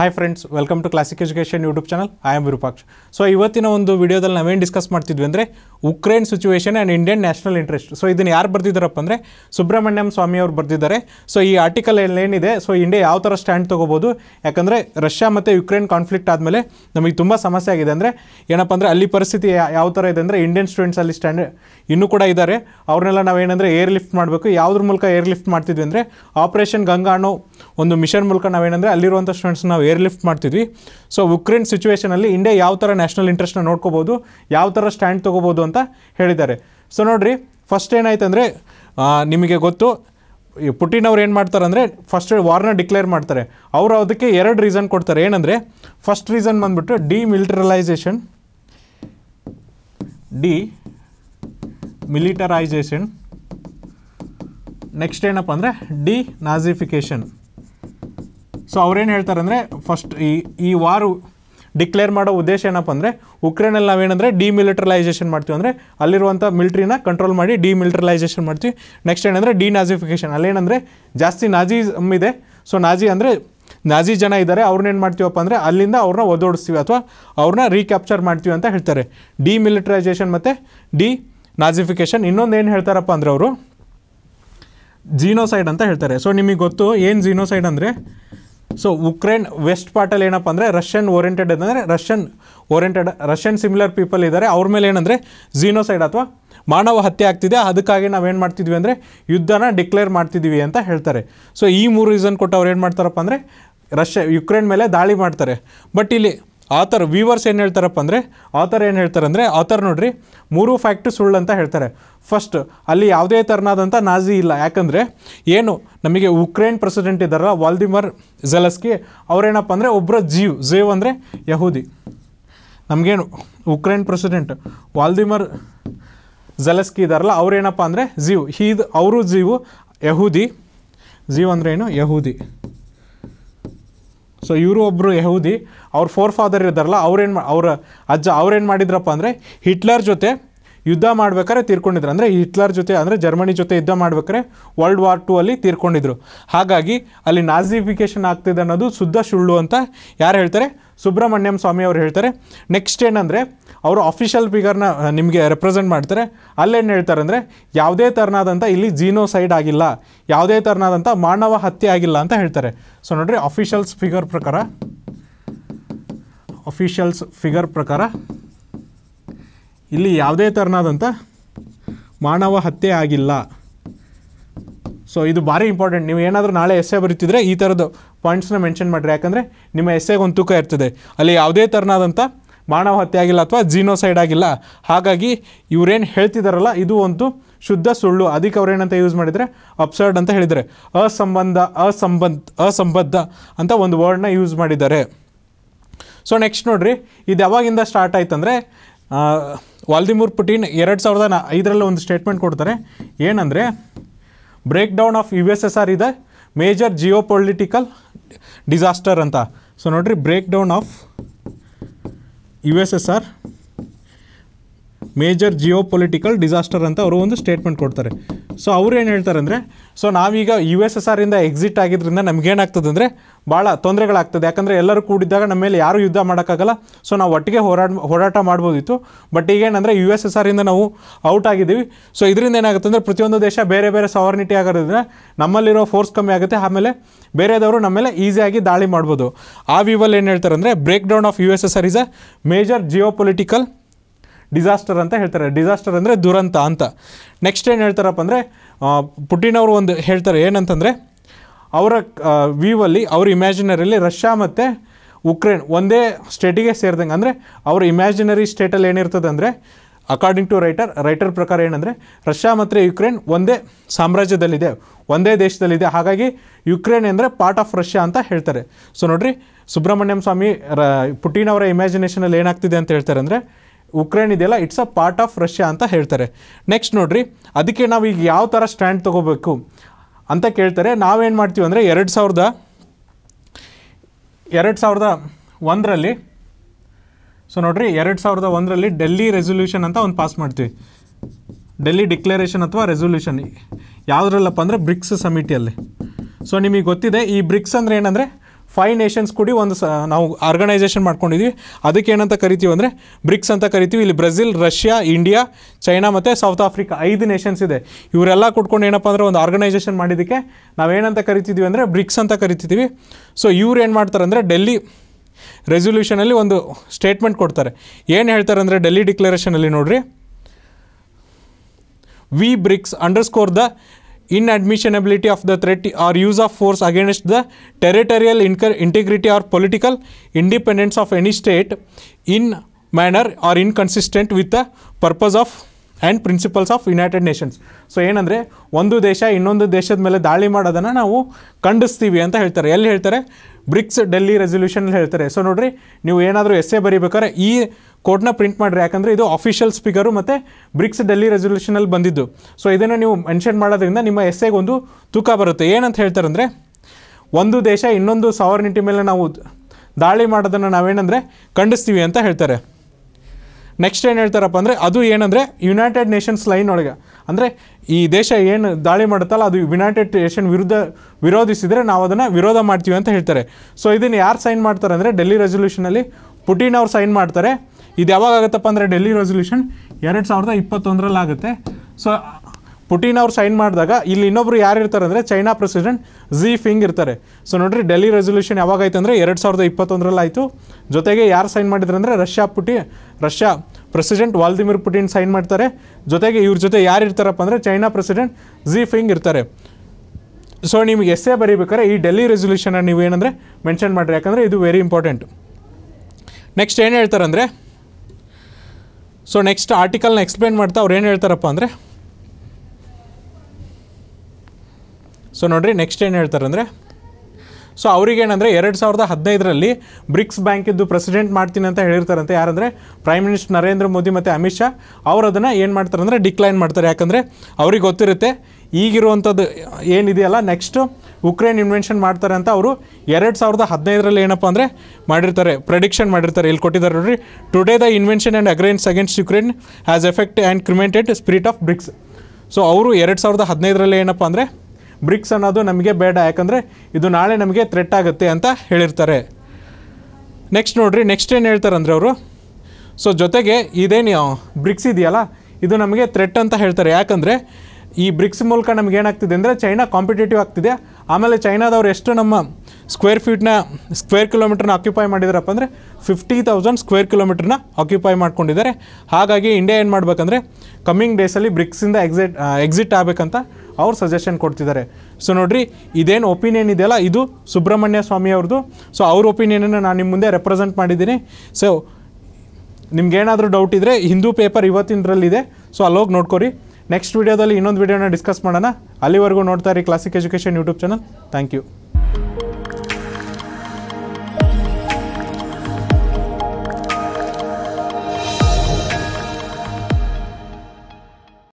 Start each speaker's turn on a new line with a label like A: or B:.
A: hi friends welcome to classic education YouTube channel I am so ಇವತ್ತಿನ ಒಂದು ವಿಡಿಯೋದಲ್ಲಿ ನಾವೇನು ಡಿಸ್ಕಸ್ ಮಾಡ್ತಿದ್ವಿ ಅಂದರೆ Ukraine situation and Indian national interest so ಇದನ್ನು ಯಾರು ಬರೆದಿದ್ದಾರಪ್ಪ ಅಂದರೆ ಸುಬ್ರಹ್ಮಣ್ಯಂ ಸ್ವಾಮಿ ಅವರು ಬರೆದಿದ್ದಾರೆ ಸೊ ಈ ಆರ್ಟಿಕಲ್ ಏನಿದೆ ಸೊ ಇಂಡಿಯಾ ಯಾವ ಥರ ಸ್ಟ್ಯಾಂಡ್ ತೊಗೋಬೋದು ಯಾಕಂದರೆ ರಷ್ಯಾ ಮತ್ತು ಯುಕ್ರೇನ್ ಕಾನ್ಫ್ಲಿಕ್ಟ್ ಆದಮೇಲೆ ನಮಗೆ ತುಂಬ ಸಮಸ್ಯೆ ಆಗಿದೆ ಅಂದರೆ ಏನಪ್ಪ ಅಂದರೆ ಅಲ್ಲಿ ಪರಿಸ್ಥಿತಿ ಯಾವ ಥರ ಇದೆ ಅಂದರೆ ಇಂಡಿಯನ್ ಸ್ಟೂಡೆಂಟ್ಸ್ ಅಲ್ಲಿ ಸ್ಟ್ಯಾಂಡ್ ಇನ್ನೂ ಕೂಡ ಇದ್ದಾರೆ ಅವ್ರನ್ನೆಲ್ಲ ನಾವೇನಂದರೆ ಏರ್ ಲಿಫ್ಟ್ ಮಾಡಬೇಕು ಯಾವುದ್ರ ಮೂಲಕ ಏರ್ ಲಿಫ್ಟ್ ಮಾಡ್ತಿದ್ವಿ ಅಂದರೆ ಆಪರೇಷನ್ ಗಂಗಾ ಅನ್ನೋ ಒಂದು ಮಿಷನ್ ಮೂಲಕ ನಾವೇನಂದರೆ ಅಲ್ಲಿರುವಂಥ ಸ್ಟೂಡೆಂಟ್ಸ್ ನಾವು ಏರ್ ಲಿಫ್ಟ್ ಮಾಡ್ತಿದ್ವಿ ಸೊ ಉಕ್ರೇನ್ ಸಿಚುವೇಷನಲ್ಲಿ ಇಂಡಿಯಾ ಯಾವ ಥರ ನ್ಯಾಷನಲ್ ಇಂಟ್ರೆಸ್ಟ್ನ ನೋಡ್ಕೋಬೋದು ಯಾವ ಥರ ಸ್ಟ್ಯಾಂಡ್ ತೊಗೋಬೋದು ಅಂತ ಹೇಳಿದ್ದಾರೆ ಸೊ ನೋಡಿರಿ ಫಸ್ಟ್ ಏನಾಯ್ತು ಅಂದರೆ ನಿಮಗೆ ಗೊತ್ತು ಪುಟಿನ್ ಅವ್ರು ಏನು ಮಾಡ್ತಾರೆ ಅಂದರೆ ಫಸ್ಟ್ ವಾರ್ನ ಡಿಕ್ಲೇರ್ ಮಾಡ್ತಾರೆ ಅವರು ಅದಕ್ಕೆ ಎರಡು ರೀಸನ್ ಕೊಡ್ತಾರೆ ಏನಂದರೆ ಫಸ್ಟ್ ರೀಸನ್ ಬಂದುಬಿಟ್ಟು ಮಿಲಿಟರಲೈಸೇಷನ್ ಡಿ ಮಿಲಿಟರೈಸೇಷನ್ ನೆಕ್ಸ್ಟ್ ಏನಪ್ಪ ಅಂದರೆ ಡಿ ನಾಜಿಫಿಕೇಷನ್ ಸೊ ಅವ್ರೇನು ಹೇಳ್ತಾರೆ ಅಂದರೆ ಫಸ್ಟ್ ಈ ಈ ವಾರು ಡಿಕ್ಲೇರ್ ಮಾಡೋ ಉದ್ದೇಶ ಏನಪ್ಪ ಅಂದರೆ ಉಕ್ರೇನಲ್ಲಿ ನಾವೇನಂದರೆ ಡಿಮಿಲಿಟರಲೈಸೇಷನ್ ಮಾಡ್ತೀವಿ ಅಂದರೆ ಅಲ್ಲಿರುವಂಥ ಮಿಲ್ಟ್ರಿನ ಕಂಟ್ರೋಲ್ ಮಾಡಿ ಡಿಮಿಲಿಟರಲೈಸೇಷನ್ ಮಾಡ್ತೀವಿ ನೆಕ್ಸ್ಟ್ ಏನಂದರೆ ಡಿನಾಜಿಫಿಕೇಷನ್ ಅಲ್ಲೇನಂದರೆ ಜಾಸ್ತಿ ನಾಜಿ ಇದೆ ಸೊ ನಾಜಿ ಅಂದರೆ ನಾಜಿ ಜನ ಇದ್ದಾರೆ ಅವ್ರನ್ನೇನು ಮಾಡ್ತೀವಪ್ಪ ಅಂದರೆ ಅಲ್ಲಿಂದ ಅವ್ರನ್ನ ಒದೋಡಿಸ್ತೀವಿ ಅಥವಾ ಅವ್ರನ್ನ ರೀಕ್ಯಾಪ್ಚರ್ ಮಾಡ್ತೀವಿ ಅಂತ ಹೇಳ್ತಾರೆ ಡಿಮಿಲಿಟ್ರೈಸೇಷನ್ ಮತ್ತು ಡಿ ನಾಜಿಫಿಕೇಷನ್ ಇನ್ನೊಂದು ಏನು ಹೇಳ್ತಾರಪ್ಪ ಅಂದರೆ ಅವರು ಜೀನೋಸೈಡ್ ಅಂತ ಹೇಳ್ತಾರೆ ಸೊ ನಿಮಗೆ ಗೊತ್ತು ಏನು ಜೀನೋಸೈಡ್ ಅಂದರೆ ಸೊ ಉಕ್ರೇನ್ ವೆಸ್ಟ್ ಪಾರ್ಟಲ್ಲಿ ಏನಪ್ಪ ಅಂದರೆ ರಷ್ಯನ್ ಓರಿಯೆಂಟೆಡ್ ಅಂದರೆ Russian oriented Russian similar people ಇದ್ದಾರೆ ಅವ್ರ ಮೇಲೆ ಏನಂದರೆ ಝೀನೋಸೈಡ್ ಅಥವಾ ಮಾನವ ಹತ್ಯೆ ಆಗ್ತಿದೆ ಅದಕ್ಕಾಗಿ ನಾವೇನು ಮಾಡ್ತಿದ್ವಿ ಅಂದರೆ ಯುದ್ಧನ ಡಿಕ್ಲೇರ್ ಮಾಡ್ತಿದ್ದೀವಿ ಅಂತ ಹೇಳ್ತಾರೆ ಸೊ ಈ ಮೂರು ರೀಸನ್ ಕೊಟ್ಟು ಅವ್ರು ಏನು ಮಾಡ್ತಾರಪ್ಪ ಅಂದರೆ ರಷ್ಯಾ ಯುಕ್ರೇನ್ ಮೇಲೆ ದಾಳಿ ಮಾಡ್ತಾರೆ ಬಟ್ ಇಲ್ಲಿ ಆತರ್ ವೀವರ್ಸ್ ಏನು ಹೇಳ್ತಾರಪ್ಪ ಅಂದರೆ ಆತರ್ ಏನು ಹೇಳ್ತಾರೆ ಅಂದರೆ ಆಥರ್ ನೋಡ್ರಿ ಮೂರು ಫ್ಯಾಕ್ಟ್ ಸುಳ್ಳು ಅಂತ ಹೇಳ್ತಾರೆ ಫಸ್ಟ್ ಅಲ್ಲಿ ಯಾವುದೇ ಥರನಾದಂಥ ನಾಜಿ ಇಲ್ಲ ಯಾಕಂದರೆ ಏನು ನಮಗೆ ಉಕ್ರೇನ್ ಪ್ರೆಸಿಡೆಂಟ್ ಇದ್ದಾರಲ್ಲ ವಾಲ್ದಿಮರ್ ಜೆಲಸ್ಕಿ ಅವರೇನಪ್ಪ ಅಂದರೆ ಒಬ್ಬರ ಜೀವ್ ಝೀವ್ ಅಂದರೆ ಯಹೂದಿ ನಮಗೇನು ಉಕ್ರೇನ್ ಪ್ರೆಸಿಡೆಂಟ್ ವಾಲ್ದಿಮರ್ ಜೆಲಸ್ಕಿ ಇದ್ದಾರಲ್ಲ ಅವರೇನಪ್ಪ ಅಂದರೆ ಜೀವ್ ಹೀದ್ ಅವರು ಜೀವು ಯಹೂದಿ ಜೀವ್ ಏನು ಯಹೂದಿ ಸೊ ಇವರು ಒಬ್ಬರು ಯಹೂದಿ ಅವ್ರ ಫೋರ್ ಫಾದರ್ ಇದ್ದಾರಲ್ಲ ಅವ್ರೇನು ಅವರ ಅಜ್ಜ ಅವ್ರೇನು ಮಾಡಿದ್ರಪ್ಪ ಅಂದರೆ ಹಿಟ್ಲರ್ ಜೊತೆ ಯುದ್ಧ ಮಾಡ್ಬೇಕಾದ್ರೆ ತೀರ್ಕೊಂಡಿದ್ರು ಅಂದರೆ ಹಿಟ್ಲರ್ ಜೊತೆ ಅಂದರೆ ಜರ್ಮನಿ ಜೊತೆ ಯುದ್ಧ ಮಾಡ್ಬೇಕಾದ್ರೆ ವರ್ಲ್ಡ್ ವಾರ್ ಟೂ ಅಲ್ಲಿ ತೀರ್ಕೊಂಡಿದ್ರು ಹಾಗಾಗಿ ಅಲ್ಲಿ ನಾಜಿಫಿಕೇಶನ್ ಆಗ್ತಿದೆ ಅನ್ನೋದು ಶುದ್ಧ ಸುಳ್ಳು ಅಂತ ಯಾರು ಹೇಳ್ತಾರೆ ಸುಬ್ರಹ್ಮಣ್ಯಂ ಸ್ವಾಮಿ ಅವರು ಹೇಳ್ತಾರೆ ನೆಕ್ಸ್ಟ್ ಏನಂದರೆ ಅವರು ಅಫಿಷಿಯಲ್ ಫಿಗರ್ನ ನಿಮಗೆ ರೆಪ್ರೆಸೆಂಟ್ ಮಾಡ್ತಾರೆ ಅಲ್ಲೇನು ಹೇಳ್ತಾರೆ ಅಂದರೆ ಯಾವುದೇ ಥರನಾದಂಥ ಇಲ್ಲಿ ಸೈಡ್ ಆಗಿಲ್ಲ ಯಾವುದೇ ಥರನಾದಂಥ ಮಾನವ ಹತ್ಯೆ ಆಗಿಲ್ಲ ಅಂತ ಹೇಳ್ತಾರೆ ಸೊ ನೋಡ್ರಿ ಅಫಿಷಿಯಲ್ಸ್ ಫಿಗರ್ ಪ್ರಕಾರ ಅಫಿಷಿಯಲ್ಸ್ ಫಿಗರ್ ಪ್ರಕಾರ ಇಲ್ಲಿ ಯಾವುದೇ ಥರನಾದಂಥ ಮಾನವ ಹತ್ಯೆ ಆಗಿಲ್ಲ ಸೊ ಇದು ಭಾರಿ ಇಂಪಾರ್ಟೆಂಟ್ ನೀವು ಏನಾದರೂ ನಾಳೆ ಎಸ್ಸೆ ಬರೀತಿದ್ರೆ ಈ ಥರದ್ದು ಪಾಯಿಂಟ್ಸ್ನ ಮೆನ್ಷನ್ ಮಾಡಿರಿ ಯಾಕಂದರೆ ನಿಮ್ಮ ಎಸ್ಸೆಗೆ ಒಂದು ತೂಕ ಇರ್ತದೆ ಅಲ್ಲಿ ಯಾವುದೇ ಥರನಾದಂಥ ಮಾನವ ಹತ್ಯೆ ಆಗಿಲ್ಲ ಅಥವಾ ಜೀನೋಸೈಡ್ ಆಗಿಲ್ಲ ಹಾಗಾಗಿ ಇವರೇನು ಹೇಳ್ತಿದ್ದಾರಲ್ಲ ಇದು ಒಂದು ಶುದ್ಧ ಸುಳ್ಳು ಅದಕ್ಕೆ ಏನಂತ ಯೂಸ್ ಮಾಡಿದರೆ ಅಪ್ಸರ್ಡ್ ಅಂತ ಹೇಳಿದರೆ ಅಸಂಬಂಧ ಅಸಂಬಂಧ ಅಸಂಬದ್ಧ ಅಂತ ಒಂದು ವರ್ಡ್ನ ಯೂಸ್ ಮಾಡಿದ್ದಾರೆ ಸೊ ನೆಕ್ಸ್ಟ್ ನೋಡಿರಿ ಇದು ಯಾವಾಗಿಂದ ಸ್ಟಾರ್ಟ್ ಆಯ್ತಂದರೆ ವಾಲ್ದಿಮೂರ್ ಪುಟಿನ್ ಎರಡು ಸಾವಿರದ ಐದರಲ್ಲಿ ಒಂದು ಸ್ಟೇಟ್ಮೆಂಟ್ ಕೊಡ್ತಾರೆ ಏನಂದರೆ break down of U S S R ಇದೆ ಮೇಜರ್ ಜಿಯೋ ಪೊಲಿಟಿಕಲ್ ಡಿಸಾಸ್ಟರ್ ಅಂತ ಸೊ ನೋಡಿರಿ break down of U S S R major geo political disaster ಅಂತ ಅವರು ಒಂದು ಸ್ಟೇಟ್ಮೆಂಟ್ ಕೊಡ್ತಾರೆ ಸೊ ಅವ್ರು ಏನು ಹೇಳ್ತಾರೆ ಅಂದರೆ ಸೊ ನಾವೀಗ ಯು ಎಸ್ ಎಸ್ ಇಂದ ಎಕ್ಸಿಟ್ ಆಗಿದ್ದರಿಂದ ನಮಗೇನಾಗ್ತದೆ ಅಂದರೆ ಭಾಳ ತೊಂದರೆಗಳಾಗ್ತದೆ ಯಾಕಂದರೆ ಎಲ್ಲರೂ ಕೂಡಿದ್ದಾಗ ನಮ್ಮ ಮೇಲೆ ಯಾರೂ ಯುದ್ಧ ಮಾಡೋಕ್ಕಾಗಲ್ಲ ಸೊ ನಾವು ಒಟ್ಟಿಗೆ ಹೋರಾಡ ಹೋರಾಟ ಮಾಡ್ಬೋದಿತ್ತು ಬಟ್ ಈಗೇನಂದರೆ ಯು ಎಸ್ ಎಸ್ ಇಂದ ನಾವು ಔಟ್ ಆಗಿದ್ದೀವಿ ಸೊ ಇದರಿಂದ ಏನಾಗುತ್ತೆ ಅಂದರೆ ಪ್ರತಿಯೊಂದು ದೇಶ ಬೇರೆ ಬೇರೆ ಸವರ್ನಿಟಿ ಆಗೋದ್ರಿಂದ ನಮ್ಮಲ್ಲಿರೋ ಫೋರ್ಸ್ ಕಮ್ಮಿ ಆಗುತ್ತೆ ಆಮೇಲೆ ಬೇರೆದವರು ನಮ್ಮ ಮೇಲೆ ಈಸಿಯಾಗಿ ದಾಳಿ ಮಾಡ್ಬೋದು ಆ ವ್ಯೂವಲ್ಲಿ ಏನು ಹೇಳ್ತಾರೆ ಅಂದರೆ break down of U S S R is a major geo political disaster ಅಂತ ಹೇಳ್ತಾರೆ ಡಿಸಾಸ್ಟರ್ ಅಂದರೆ ದುರಂತ ಅಂತ ನೆಕ್ಸ್ಟ್ ಏನು ಹೇಳ್ತಾರಪ್ಪ ಅಂದರೆ ಅವರು ಒಂದು ಹೇಳ್ತಾರೆ ಏನಂತಂದರೆ ಅವರ ವ್ಯೂವಲ್ಲಿ ಅವ್ರ ಇಮ್ಯಾಜಿನರಿಯಲ್ಲಿ ರಷ್ಯಾ ಮತ್ತು ಉಕ್ರೇನ್ ಒಂದೇ ಸ್ಟೇಟಿಗೆ ಸೇರಿದಂಗೆ ಅಂದರೆ ಅವ್ರ ಇಮ್ಯಾಜಿನರಿ ಸ್ಟೇಟಲ್ಲಿ ಏನಿರ್ತದೆ ಅಂದರೆ ಅಕಾರ್ಡಿಂಗ್ ಟು ರೈಟರ್ ರೈಟರ್ ಪ್ರಕಾರ ಏನಂದರೆ ರಷ್ಯಾ ಮತ್ತು ಯುಕ್ರೇನ್ ಒಂದೇ ಸಾಮ್ರಾಜ್ಯದಲ್ಲಿದೆ ಒಂದೇ ದೇಶದಲ್ಲಿದೆ ಹಾಗಾಗಿ ಯುಕ್ರೇನ್ ಅಂದರೆ ಪಾರ್ಟ್ ಆಫ್ ರಷ್ಯಾ ಅಂತ ಹೇಳ್ತಾರೆ ಸೊ ನೋಡಿರಿ ಸುಬ್ರಹ್ಮಣ್ಯಂ ಸ್ವಾಮಿ ರ ಪುಟಿನ್ ಅವರ ಇಮ್ಯಾಜಿನೇಷನಲ್ಲಿ ಏನಾಗ್ತಿದೆ ಅಂತ ಹೇಳ್ತಾರೆ ಅಂದರೆ ಉಕ್ರೇನ್ ಇದೆಯಲ್ಲ it's a part of Russia ಅಂತ ಹೇಳ್ತಾರೆ ನೆಕ್ಸ್ಟ್ ನೋಡ್ರಿ ಅದಕ್ಕೆ ನಾವು ಈಗ ಯಾವ ಥರ ಸ್ಟ್ಯಾಂಡ್ ತೊಗೋಬೇಕು ಅಂತ ಕೇಳ್ತಾರೆ ನಾವೇನು ಮಾಡ್ತೀವಿ ಅಂದರೆ ಎರಡು ಸಾವಿರದ ಎರಡು ಸಾವಿರದ ಒಂದರಲ್ಲಿ ಸೊ ನೋಡ್ರಿ ಎರಡು ಸಾವಿರದ ಒಂದರಲ್ಲಿ ಡೆಲ್ಲಿ ರೆಸೊಲ್ಯೂಷನ್ ಅಂತ ಒಂದು ಪಾಸ್ ಮಾಡ್ತೀವಿ ಡೆಲ್ಲಿ ಡಿಕ್ಲರೇಷನ್ ಅಥವಾ ರೆಸೊಲ್ಯೂಷನ್ ಯಾವುದ್ರಲ್ಲಪ್ಪ ಅಂದರೆ ಬ್ರಿಕ್ಸ್ ಸಮಿಟಿಯಲ್ಲಿ ಸೊ ನಿಮಗೆ ಗೊತ್ತಿದೆ ಈ ಬ್ರಿಕ್ಸ್ ಅಂದರೆ ಏನಂದರೆ ಫೈವ್ ನೇಷನ್ಸ್ ಕೂಡಿ ಒಂದು ಸ ನಾವು ಆರ್ಗನೈಸೇಷನ್ ಮಾಡ್ಕೊಂಡಿದ್ವಿ ಅದಕ್ಕೆ ಏನಂತ ಕರಿತೀವಿ ಅಂದರೆ ಬ್ರಿಕ್ಸ್ ಅಂತ ಕರಿತೀವಿ ಇಲ್ಲಿ ಬ್ರೆಜಿಲ್ ರಷ್ಯಾ ಇಂಡಿಯಾ ಚೈನಾ ಮತ್ತು ಸೌತ್ ಆಫ್ರಿಕಾ ಐದು ನೇಷನ್ಸ್ ಇದೆ ಇವರೆಲ್ಲ ಕುಟ್ಕೊಂಡು ಏನಪ್ಪ ಅಂದರೆ ಒಂದು ಆರ್ಗನೈಸೇಷನ್ ಮಾಡಿದ್ದಕ್ಕೆ ಏನಂತ ಕರಿತಿದ್ವಿ ಅಂದರೆ ಬ್ರಿಕ್ಸ್ ಅಂತ ಕರಿತಿದ್ದೀವಿ ಸೊ ಇವ್ರು ಏನು ಮಾಡ್ತಾರೆ ಅಂದರೆ ಡೆಲ್ಲಿ ರೆಸೊಲ್ಯೂಷನಲ್ಲಿ ಒಂದು ಸ್ಟೇಟ್ಮೆಂಟ್ ಕೊಡ್ತಾರೆ ಏನು ಹೇಳ್ತಾರೆ ಅಂದರೆ ಡೆಲ್ಲಿ ಡಿಕ್ಲರೇಷನಲ್ಲಿ ನೋಡಿರಿ we BRICS underscore the inadmissibility of the threat or use of force against the territorial integrity or political independence of any state in manner or inconsistent with the purpose of and principles of United Nations so ಏನಂದರೆ ಒಂದು ದೇಶ ಇನ್ನೊಂದು ದೇಶದ ಮೇಲೆ ದಾಳಿ ಮಾಡೋದನ್ನು ನಾವು ಖಂಡಿಸ್ತೀವಿ ಅಂತ ಹೇಳ್ತಾರೆ ಎಲ್ಲಿ ಹೇಳ್ತಾರೆ ಬ್ರಿಕ್ಸ್ ಡೆಲ್ಲಿ ರೆಸೊಲ್ಯೂಷನಲ್ಲಿ ಹೇಳ್ತಾರೆ ಸೊ ನೋಡಿರಿ ನೀವು ಏನಾದರೂ ಎಸ್ಸೆ ಬರೀಬೇಕಾದ್ರೆ ಈ ಕೋಡ್ನ ಪ್ರಿಂಟ್ ಮಾಡಿರಿ ಯಾಕಂದರೆ ಇದು ಅಫಿಷಿಯಲ್ ಸ್ಪೀಕರು ಮತ್ತು ಬ್ರಿಕ್ಸ್ ಡೆಲ್ಲಿ ರೆಸೊಲ್ಯೂಷನಲ್ಲಿ ಬಂದಿದ್ದು ಸೊ ಇದನ್ನು ನೀವು ಮೆನ್ಷನ್ ಮಾಡೋದ್ರಿಂದ ನಿಮ್ಮ ಎಸ್ಸೆಗೆ ಒಂದು ತೂಕ ಬರುತ್ತೆ ಏನಂತ ಹೇಳ್ತಾರಂದರೆ ಒಂದು ದೇಶ ಇನ್ನೊಂದು ಸಾವರ್ನಿಟಿ ಮೇಲೆ ನಾವು ದಾಳಿ ಮಾಡೋದನ್ನು ನಾವೇನಂದರೆ ಖಂಡಿಸ್ತೀವಿ ಅಂತ ಹೇಳ್ತಾರೆ ನೆಕ್ಸ್ಟ್ ಏನು ಹೇಳ್ತಾರಪ್ಪ ಅಂದರೆ ಅದು ಏನಂದರೆ ಯುನೈಟೆಡ್ ನೇಷನ್ಸ್ ಲೈನ್ ಒಳಗೆ ಅಂದರೆ ಈ ದೇಶ ಏನು ದಾಳಿ ಮಾಡುತ್ತಲ್ಲ ಅದು ಯುನೈಟೆಡ್ ನೇಷನ್ ವಿರುದ್ಧ ವಿರೋಧಿಸಿದರೆ ನಾವು ಅದನ್ನು ವಿರೋಧ ಮಾಡ್ತೀವಿ ಅಂತ ಹೇಳ್ತಾರೆ ಸೊ ಇದನ್ನು ಯಾರು ಸೈನ್ ಮಾಡ್ತಾರೆ ಅಂದರೆ ಡೆಲ್ಲಿ ರೆಸೊಲ್ಯೂಷನಲ್ಲಿ ಪುಟಿನ್ ಅವ್ರು ಸೈನ್ ಮಾಡ್ತಾರೆ ಇದು ಯಾವಾಗ ಅಂದರೆ ಡೆಲ್ಲಿ ರೆಸೊಲ್ಯೂಷನ್ ಎರಡು ಸಾವಿರದ ಇಪ್ಪತ್ತೊಂದರಲ್ಲಾಗುತ್ತೆ ಆಗುತ್ತೆ ಸೊ ಪುಟಿನ್ ಅವ್ರು ಸೈನ್ ಮಾಡಿದಾಗ ಇಲ್ಲಿ ಇನ್ನೊಬ್ರು ಯಾರು ಇರ್ತಾರೆ ಅಂದರೆ ಚೈನಾ ಪ್ರೆಸಿಡೆಂಟ್ ಝಿ ಫಿಂಗ್ ಇರ್ತಾರೆ ಸೊ ನೋಡಿರಿ ಡೆಲ್ಲಿ ರೆಸೊಲ್ಯೂಷನ್ ಯಾವಾಗಾಯ್ತು ಅಂದರೆ ಎರಡು ಸಾವಿರದ ಇಪ್ಪತ್ತೊಂದರಲ್ಲಿ ಜೊತೆಗೆ ಯಾರು ಸೈನ್ ಮಾಡಿದ್ರು ಅಂದರೆ ರಷ್ಯಾ ಪುಟಿ Russia president Vladimir Putin sign ಮಾಡ್ತಾರೆ ಜೊತೆಗೆ ಇವ್ರ ಜೊತೆ ಯಾರು ಇರ್ತಾರಪ್ಪ ಅಂದರೆ ಚೈನಾ ಪ್ರೆಸಿಡೆಂಟ್ ಝಿ ಫಿಂಗ್ ಇರ್ತಾರೆ ಸೊ ನಿಮಗೆ ಎಸ್ಸೇ ಬರೀಬೇಕಾದ್ರೆ ಈ ಡೆಲ್ಲಿ ರೆಸೊಲ್ಯೂಷನ್ ನೀವು ಏನಂದರೆ ಮೆನ್ಷನ್ ಮಾಡಿರಿ ಯಾಕಂದರೆ ಇದು ವೆರಿ ಇಂಪಾರ್ಟೆಂಟ್ ನೆಕ್ಸ್ಟ್ ಏನು ಹೇಳ್ತಾರೆ ಅಂದರೆ ಸೊ ನೆಕ್ಸ್ಟ್ ಆರ್ಟಿಕಲ್ನ ಎಕ್ಸ್ಪ್ಲೇನ್ ಮಾಡ್ತಾ ಅವ್ರು ಏನು ಹೇಳ್ತಾರಪ್ಪ ಅಂದರೆ ಸೊ ನೋಡಿರಿ ನೆಕ್ಸ್ಟ್ ಏನು ಹೇಳ್ತಾರೆ ಅಂದರೆ ಸೊ ಅವರಿಗೇನಂದರೆ ಎರಡು ಸಾವಿರದ ಹದಿನೈದರಲ್ಲಿ ಬ್ರಿಕ್ಸ್ ಬ್ಯಾಂಕಿದ್ದು ಪ್ರೆಸಿಡೆಂಟ್ ಮಾಡ್ತೀನಿ ಅಂತ ಹೇಳಿರ್ತಾರಂತೆ ಯಾರಂದರೆ ಪ್ರೈಮ್ ಮಿನಿಸ್ಟರ್ ನರೇಂದ್ರ ಮೋದಿ ಮತ್ತು ಅಮಿತ್ ಶಾ ಅವರು ಅದನ್ನು ಏನು ಮಾಡ್ತಾರೆ ಅಂದರೆ ಡಿಕ್ಲೈನ್ ಮಾಡ್ತಾರೆ ಯಾಕಂದರೆ ಅವ್ರಿಗೆ ಗೊತ್ತಿರುತ್ತೆ ಈಗಿರುವಂಥದ್ದು ಏನಿದೆಯಲ್ಲ ನೆಕ್ಸ್ಟು ಉಕ್ರೇನ್ ಇನ್ವೆನ್ಷನ್ ಮಾಡ್ತಾರೆ ಅಂತ ಅವರು ಎರಡು ಸಾವಿರದ ಹದಿನೈದರಲ್ಲಿ ಏನಪ್ಪ ಅಂದರೆ ಮಾಡಿರ್ತಾರೆ ಪ್ರೆಡಿಕ್ಷನ್ ಮಾಡಿರ್ತಾರೆ ಇಲ್ಲಿ ಕೊಟ್ಟಿದ್ದಾರೆ ನೋಡ್ರಿ today the invention and aggression against Ukraine has effect and fragmented spirit of BRICS so ಅವರು ಎರಡು ಸಾವಿರದ ಹದಿನೈದರಲ್ಲಿ ಏನಪ್ಪ ಅಂದರೆ ಬ್ರಿಕ್ಸ್ ಅನ್ನೋದು ನಮಗೆ ಬೇಡ ಯಾಕಂದರೆ ಇದು ನಾಳೆ ನಮಗೆ ಥ್ರೆಟ್ ಆಗುತ್ತೆ ಅಂತ ಹೇಳಿರ್ತಾರೆ ನೆಕ್ಸ್ಟ್ ನೋಡಿರಿ ನೆಕ್ಸ್ಟ್ ಏನು ಹೇಳ್ತಾರಂದ್ರೆ ಅವರು ಸೊ ಜೊತೆಗೆ ಇದೇನು ಬ್ರಿಕ್ಸ್ ಇದೆಯಲ್ಲ ಇದು ನಮಗೆ ಥ್ರೆಟ್ ಅಂತ ಹೇಳ್ತಾರೆ ಯಾಕಂದರೆ ಈ ಬ್ರಿಕ್ಸ್ ಮೂಲಕ ನಮ್ಗೆ ಏನಾಗ್ತಿದೆ ಅಂದರೆ ಚೈನಾ ಕಾಂಪಿಟೇಟಿವ್ ಆಗ್ತಿದೆ ಆಮೇಲೆ ಚೈನಾದವ್ರು ಎಷ್ಟು ನಮ್ಮ ಸ್ಕ್ವೇರ್ ಫೀಟ್ನ ಸ್ಕ್ವೇರ್ ಕಿಲೋಮೀಟ್ರನ್ನ ಆಕ್ಯುಪೈ ಮಾಡಿದಾರಪ್ಪ ಅಂದರೆ ಫಿಫ್ಟಿ ತೌಸಂಡ್ ಸ್ಕ್ವೇರ್ ಕಿಲೋಮೀಟ್ರನ್ನ ಆಕ್ಯುಪೈ ಮಾಡ್ಕೊಂಡಿದ್ದಾರೆ ಹಾಗಾಗಿ ಇಂಡಿಯಾ ಏನು ಮಾಡಬೇಕಂದ್ರೆ ಕಮ್ಮಿಂಗ್ ಡೇಸಲ್ಲಿ ಬ್ರಿಕ್ಸಿಂದ ಎಕ್ಸಿಟ್ ಎಕ್ಸಿಟ್ ಆಗಬೇಕಂತ ಅವ್ರು ಸಜೆಷನ್ ಕೊಡ್ತಿದ್ದಾರೆ ಸೊ ನೋಡಿರಿ ಇದೇನು ಒಪಿನಿಯನ್ ಇದೆಯಲ್ಲ ಇದು ಸುಬ್ರಹ್ಮಣ್ಯ ಸ್ವಾಮಿ ಅವ್ರದ್ದು ಸೊ ಅವ್ರ ಒಪಿನಿಯನನ್ನು ನಾನು ನಿಮ್ಮ ಮುಂದೆ ರೆಪ್ರೆಸೆಂಟ್ ಮಾಡಿದ್ದೀನಿ ಸೊ ನಿಮ್ಗೇನಾದರೂ ಡೌಟ್ ಇದ್ದರೆ ಹಿಂದೂ ಪೇಪರ್ ಇವತ್ತಿನರಲ್ಲಿದೆ ಸೊ ಅಲ್ಲೋಗಿ ನೋಡ್ಕೊರಿ ನೆಕ್ಸ್ಟ್ ವೀಡಿಯೋದಲ್ಲಿ ಇನ್ನೊಂದು ವೀಡಿಯೋನ ಡಿಸ್ಕಸ್ ಮಾಡೋಣ ಅಲ್ಲಿವರೆಗೂ ನೋಡ್ತಾ ಇರಿ classic education YouTube channel thank you